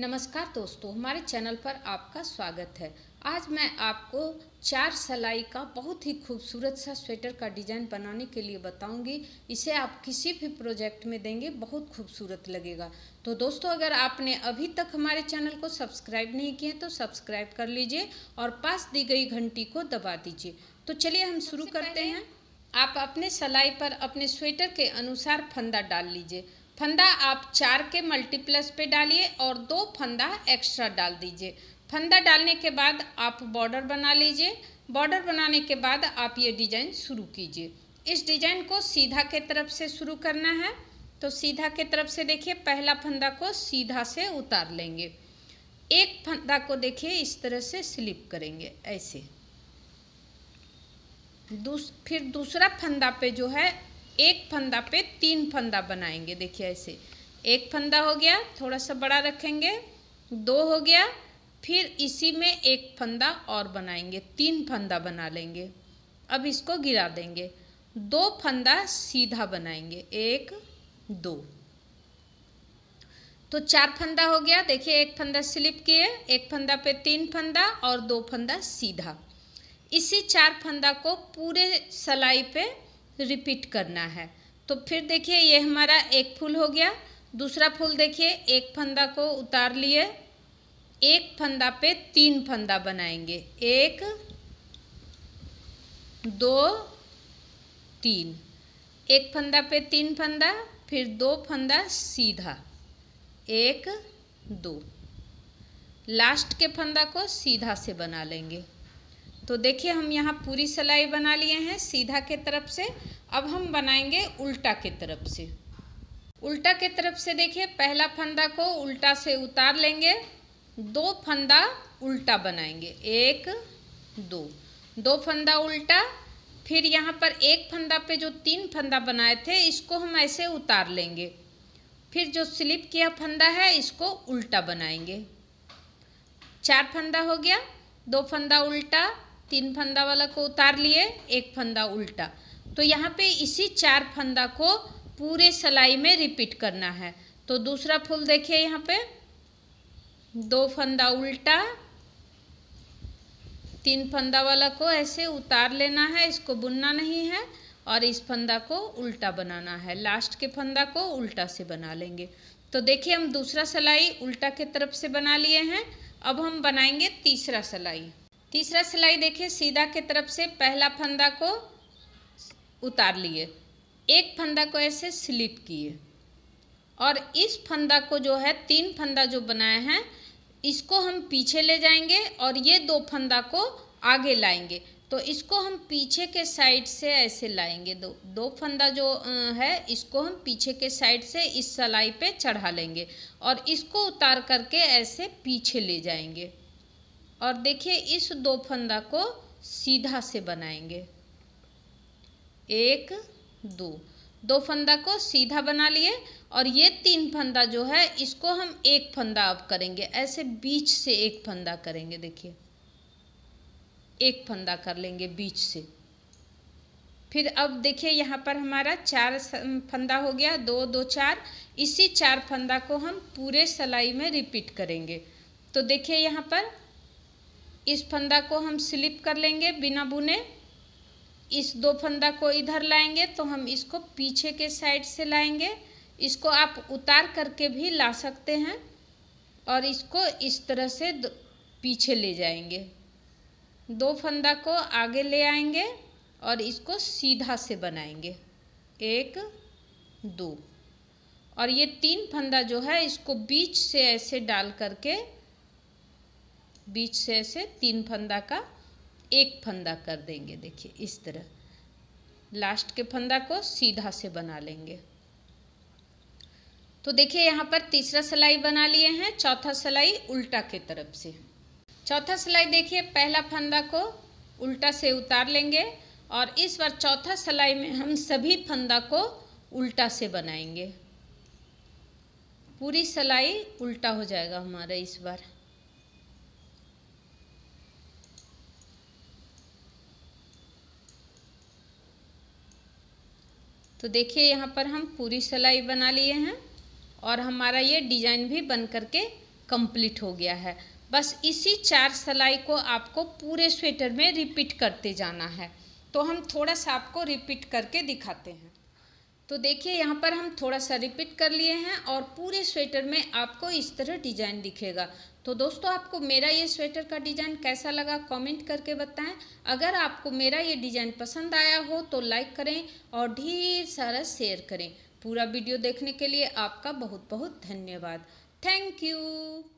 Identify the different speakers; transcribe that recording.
Speaker 1: नमस्कार दोस्तों हमारे चैनल पर आपका स्वागत है आज मैं आपको चार सलाई का बहुत ही खूबसूरत सा स्वेटर का डिज़ाइन बनाने के लिए बताऊंगी इसे आप किसी भी प्रोजेक्ट में देंगे बहुत खूबसूरत लगेगा तो दोस्तों अगर आपने अभी तक हमारे चैनल को सब्सक्राइब नहीं किया तो सब्सक्राइब कर लीजिए और पास दी गई घंटी को दबा दीजिए तो चलिए हम शुरू करते हैं आप अपने सलाई पर अपने स्वेटर के अनुसार फंदा डाल लीजिए फंदा आप चार के मल्टीप्लस पे डालिए और दो फंदा एक्स्ट्रा डाल दीजिए फंदा डालने के बाद आप बॉर्डर बना लीजिए बॉर्डर बनाने के बाद आप ये डिजाइन शुरू कीजिए इस डिजाइन को सीधा के तरफ से शुरू करना है तो सीधा के तरफ से देखिए पहला फंदा को सीधा से उतार लेंगे एक फंदा को देखिए इस तरह से स्लिप करेंगे ऐसे दूस, फिर दूसरा फंदा पे जो है एक फंदा पे तीन फंदा बनाएंगे देखिए ऐसे एक फंदा हो गया थोड़ा सा बड़ा रखेंगे दो हो गया फिर इसी में एक फंदा और बनाएंगे तीन फंदा बना लेंगे अब इसको गिरा देंगे दो फंदा सीधा बनाएंगे एक दो तो चार फंदा हो गया देखिए एक फंदा स्लिप किए एक फंदा पे तीन फंदा और दो फंदा सीधा इसी चार फंदा को पूरे सलाई पे रिपीट करना है तो फिर देखिए ये हमारा एक फूल हो गया दूसरा फूल देखिए एक फंदा को उतार लिए एक फंदा पे तीन फंदा बनाएंगे एक दो तीन एक फंदा पे तीन फंदा फिर दो फंदा सीधा एक दो लास्ट के फंदा को सीधा से बना लेंगे तो देखिए हम यहाँ पूरी सिलाई बना लिए हैं सीधा के तरफ से अब हम बनाएंगे उल्टा के तरफ से उल्टा के तरफ से देखिए पहला फंदा को उल्टा से उतार लेंगे दो फंदा उल्टा बनाएंगे एक दो दो फंदा उल्टा फिर यहाँ पर एक फंदा पे जो तीन फंदा बनाए थे इसको हम ऐसे उतार लेंगे फिर जो स्लिप किया फंदा है इसको उल्टा बनाएंगे चार फंदा हो गया दो फंदा उल्टा तीन फंदा वाला को उतार लिए एक फंदा उल्टा तो यहाँ पे इसी चार फंदा को पूरे सिलाई में रिपीट करना है तो दूसरा फूल देखिए यहाँ पे दो फंदा उल्टा तीन फंदा वाला को ऐसे उतार लेना है इसको बुनना नहीं है और इस फंदा को उल्टा बनाना है लास्ट के फंदा को उल्टा से बना लेंगे तो देखिए हम दूसरा सलाई उल्टा के तरफ से बना लिए हैं अब हम बनाएंगे तीसरा सलाई तीसरा सिलाई देखिए सीधा के तरफ से पहला फंदा को उतार लिए एक फंदा को ऐसे स्लिप किए और इस फंदा को जो है तीन फंदा जो बनाए हैं इसको हम पीछे ले जाएंगे और ये दो फंदा को आगे लाएंगे तो इसको हम पीछे के साइड से ऐसे लाएंगे दो दो फंदा जो है इसको हम पीछे के साइड से इस सलाई पे चढ़ा लेंगे और इसको उतार करके ऐसे पीछे ले जाएंगे और देखिए इस दो फंदा को सीधा से बनाएंगे एक दो दो फंदा को सीधा बना लिए और ये तीन फंदा जो है इसको हम एक फंदा अब करेंगे ऐसे बीच से एक फंदा करेंगे देखिए एक फंदा कर लेंगे बीच से फिर अब देखिए यहाँ पर हमारा चार फंदा हो गया दो दो चार इसी चार फंदा को हम पूरे सलाई में रिपीट करेंगे तो देखिए यहाँ पर इस फंदा को हम स्लिप कर लेंगे बिना बुने इस दो फंदा को इधर लाएंगे तो हम इसको पीछे के साइड से लाएंगे इसको आप उतार करके भी ला सकते हैं और इसको इस तरह से पीछे ले जाएंगे दो फंदा को आगे ले आएंगे और इसको सीधा से बनाएंगे एक दो और ये तीन फंदा जो है इसको बीच से ऐसे डाल करके बीच से ऐसे तीन फंदा का एक फंदा कर देंगे देखिए इस तरह लास्ट के फंदा को सीधा से बना लेंगे तो देखिए यहाँ पर तीसरा सिलाई बना लिए हैं चौथा सिलाई उल्टा के तरफ से चौथा सिलाई देखिए पहला फंदा को उल्टा से उतार लेंगे और इस बार चौथा सिलाई में हम सभी फंदा को उल्टा से बनाएंगे पूरी सिलाई उल्टा हो जाएगा हमारा इस बार तो देखिए यहाँ पर हम पूरी सिलाई बना लिए हैं और हमारा ये डिजाइन भी बन करके कंप्लीट हो गया है बस इसी चार सिलाई को आपको पूरे स्वेटर में रिपीट करते जाना है तो हम थोड़ा सा आपको रिपीट करके दिखाते हैं तो देखिए यहाँ पर हम थोड़ा सा रिपीट कर लिए हैं और पूरे स्वेटर में आपको इस तरह डिजाइन दिखेगा तो दोस्तों आपको मेरा ये स्वेटर का डिज़ाइन कैसा लगा कमेंट करके बताएं अगर आपको मेरा ये डिज़ाइन पसंद आया हो तो लाइक करें और ढेर सारा शेयर करें पूरा वीडियो देखने के लिए आपका बहुत बहुत धन्यवाद थैंक यू